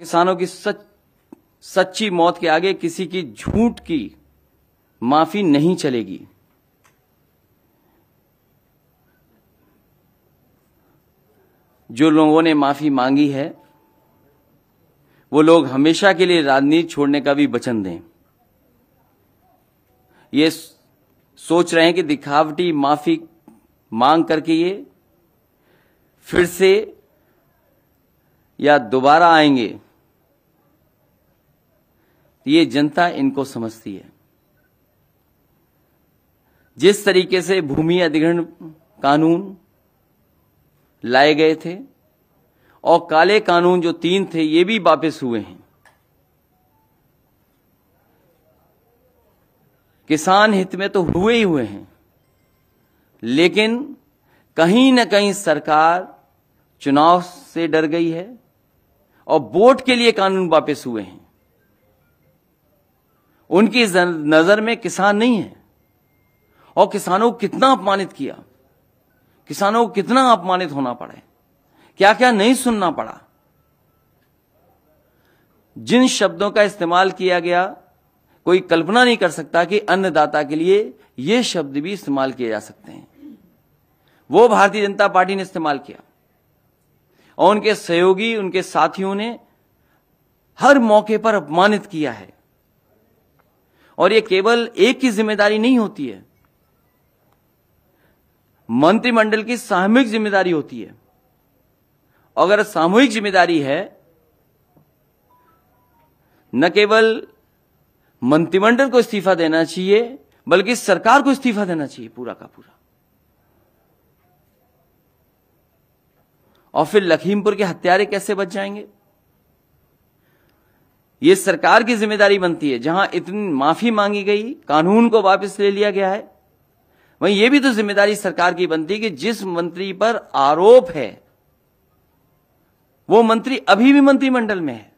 किसानों की सच सच्ची मौत के आगे किसी की झूठ की माफी नहीं चलेगी जो लोगों ने माफी मांगी है वो लोग हमेशा के लिए राजनीति छोड़ने का भी वचन दें ये सोच रहे हैं कि दिखावटी माफी मांग करके ये फिर से या दोबारा आएंगे तो ये जनता इनको समझती है जिस तरीके से भूमि अधिग्रहण कानून लाए गए थे और काले कानून जो तीन थे ये भी वापस हुए हैं किसान हित में तो हुए ही हुए हैं लेकिन कहीं ना कहीं सरकार चुनाव से डर गई है और वोट के लिए कानून वापस हुए हैं उनकी नजर में किसान नहीं है और किसानों को कितना अपमानित किया किसानों को कितना अपमानित होना पड़े क्या क्या नहीं सुनना पड़ा जिन शब्दों का इस्तेमाल किया गया कोई कल्पना नहीं कर सकता कि अन्नदाता के लिए ये शब्द भी इस्तेमाल किए जा सकते हैं वो भारतीय जनता पार्टी ने इस्तेमाल किया और उनके सहयोगी उनके साथियों ने हर मौके पर अपमानित किया है और ये केवल एक की जिम्मेदारी नहीं होती है मंत्रिमंडल की सामूहिक जिम्मेदारी होती है अगर सामूहिक जिम्मेदारी है न केवल मंत्रिमंडल को इस्तीफा देना चाहिए बल्कि सरकार को इस्तीफा देना चाहिए पूरा का पूरा और फिर लखीमपुर के हत्यारे कैसे बच जाएंगे ये सरकार की जिम्मेदारी बनती है जहां इतनी माफी मांगी गई कानून को वापस ले लिया गया है वहीं यह भी तो जिम्मेदारी सरकार की बनती है कि जिस मंत्री पर आरोप है वो मंत्री अभी भी मंत्रिमंडल में है